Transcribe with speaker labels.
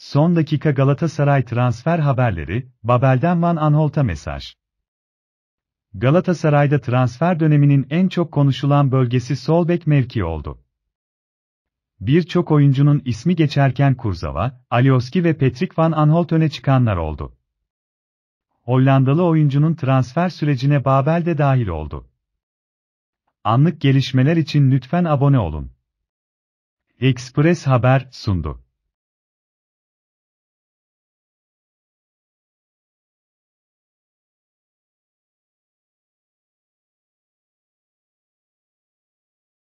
Speaker 1: Son dakika Galatasaray transfer haberleri, Babel'den Van Anholt'a mesaj. Galatasaray'da transfer döneminin en çok konuşulan bölgesi sol bek mevki oldu. Birçok oyuncunun ismi geçerken Kurzawa, Alioski ve Patrick Van Anholt öne çıkanlar oldu. Hollandalı oyuncunun transfer sürecine Babel de dahil oldu. Anlık gelişmeler için lütfen abone olun. Express Haber sundu.